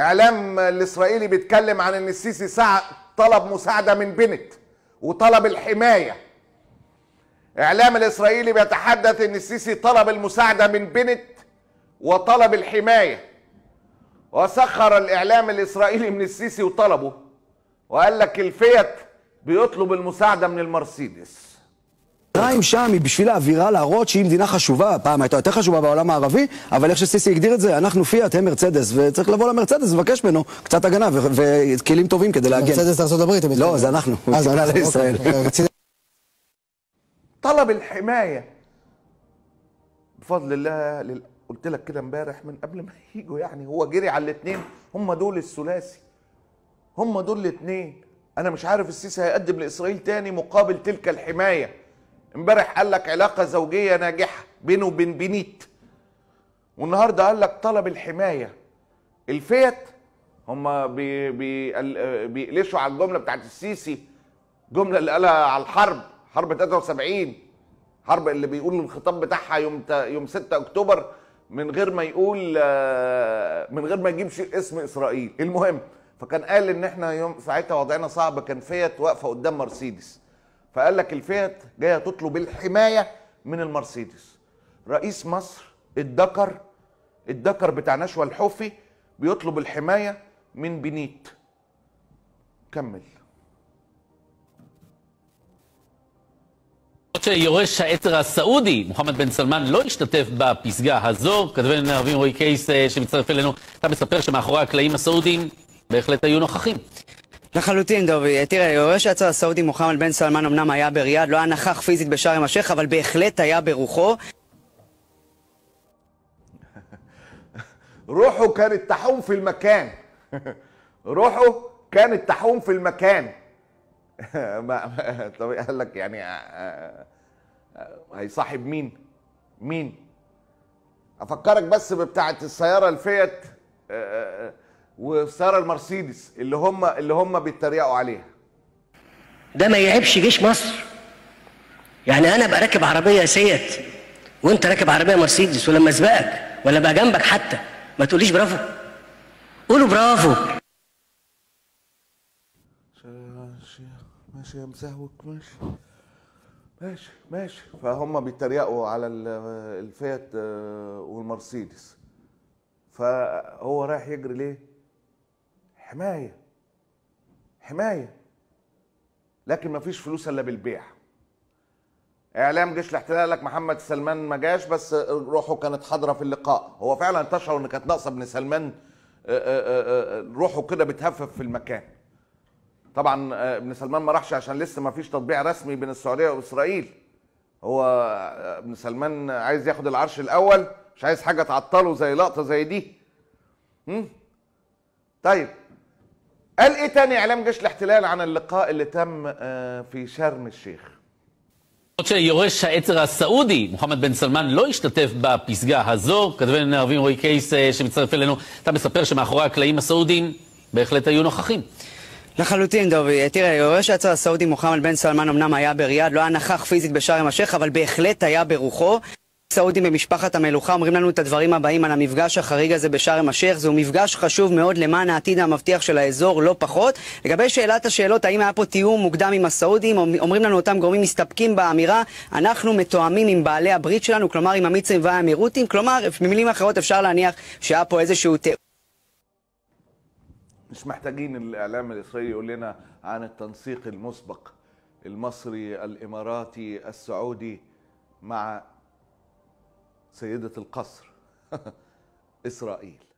اعلام الاسرائيلي بيتكلم عن ان السيسي سع... طلب مساعده من بنت وطلب الحمايه اعلام الاسرائيلي بيتحدث ان السيسي طلب المساعده من بنت وطلب الحمايه وسخر الاعلام الاسرائيلي من السيسي وطلبه وقال لك الفيت بيطلب المساعده من المرسيدس שנתיים שם היא בשביל האווירה להראות שהיא מדינה חשובה, פעם הייתה יותר חשובה בעולם הערבי, אבל איך שסיסי הגדיר את זה, אנחנו פיאט, הם מרצדס, וצריך לבוא למרצדס ולבקש ממנו קצת הגנה וכלים טובים כדי להגן. מרצדס ארה"ב, לא, זה אנחנו, ישראל. طلب الحمايه بفضل الله لل... قلت لك كده امبارح من قبل ما يجوا يعني هو جري على الاثنين هم دول الثلاثي هم دول الاثنين انا مش عارف السيسي هيقدم لاسرائيل تاني مقابل تلك الحمايه امبارح قال لك علاقه زوجيه ناجحه بينه وبين بنيت والنهارده قال لك طلب الحمايه الفيت هم بي بي بيقلشوا على الجمله بتاعت السيسي جمله اللي قالها على الحرب حرب 73 حرب اللي بيقول الخطاب بتاعها يوم يوم 6 اكتوبر من غير ما يقول من غير ما يجيب شيء اسم اسرائيل المهم فكان قال ان احنا يوم ساعتها وضعنا صعب كان فيت واقفه قدام مرسيدس فقال لك الفئات جايه تطلب الحمايه من المرسيدس رئيس مصر الدكر الدكر بتاع نشوى الحوفي بيطلب الحمايه من بنيت كمل שיורש העתר הסעודי, מוחמד בן סלמן, לא השתתף בפסגה הזו. כתבי נערבים רועי קייס שמצטרף אלינו, אתה מספר שמאחורי הקלעים הסעודים בהחלט היו נוכחים. לחלוטין, דובי. תראה, יורש העצר הסעודי מוחמד בן סלמן אמנם היה בריאד, לא היה נכח פיזית בשארם א-שייח, אבל בהחלט היה ברוחו. روحه كانت تحوم في المكان روحه كانت تحوم في المكان طب قال لك يعني هيصاحب מין? مين افكرك بس ببتاعه السياره الفيت وساره المرسيدس اللي هم اللي هم بيتريقوا عليها ده ما يعيبش جيش مصر يعني انا ابقى راكب عربيه سيت وانت راكب عربيه مرسيدس ولما اسبقك ولا بقى جنبك حتى ما تقوليش برافو قولوا برافو ماشي يا مسهوك ماشي ماشي ماشي فهم بيتريقوا على الفيات آه، والمرسيدس فهو رايح يجري ليه حمايه حمايه لكن مفيش فلوس الا بالبيع اعلام جيش الاحتلال لك محمد سلمان ما جاش بس روحه كانت حاضره في اللقاء هو فعلا تشعر ان كانت ناقصه ابن سلمان آه، آه، آه، روحه كده بتهفف في المكان طبعا ابن سلمان ما راحش عشان لسه ما فيش تطبيع رسمي بين السعوديه واسرائيل هو ابن سلمان عايز ياخد العرش الاول مش عايز حاجه تعطله زي لقطه زي دي طيب قال ايه تاني اعلام جيش الاحتلال عن اللقاء اللي تم في شرم الشيخ שיורש העצר הסעודי, מוחמד בן סלמן, לא השתתף בפסגה הזו. כתבנו ערבים רועי קייס אה, שמצטרף אלינו, אתה מספר שמאחורי הקלעים הסעודים בהחלט היו נוכחים. לחלוטין, דובי. אה, תראה, יורש העצר הסעודי מוחמד בן סלמן אמנם היה בריאד, לא היה נכח פיזית בשארם א-שייח, אבל בהחלט היה ברוחו. סעודים במשפחת המלוכה אומרים לנו את הדברים הבאים על המפגש החריג הזה בשארם א-שייח זהו מפגש חשוב מאוד למען העתיד המבטיח של האזור, לא פחות. לגבי שאלת השאלות, האם היה פה תיאום מוקדם עם הסעודים, אומרים לנו אותם גורמים מסתפקים באמירה אנחנו מתואמים עם בעלי הברית שלנו, כלומר עם המצרים והאמירותים, כלומר במילים אחרות אפשר להניח שהיה פה איזשהו תיאום. נשמח אל-אלאם مش محتاجين الإعلام الإسرائيلي אל-מוסבק אל-מסרי אל المصري אל-סעודי مع سيدة القصر إسرائيل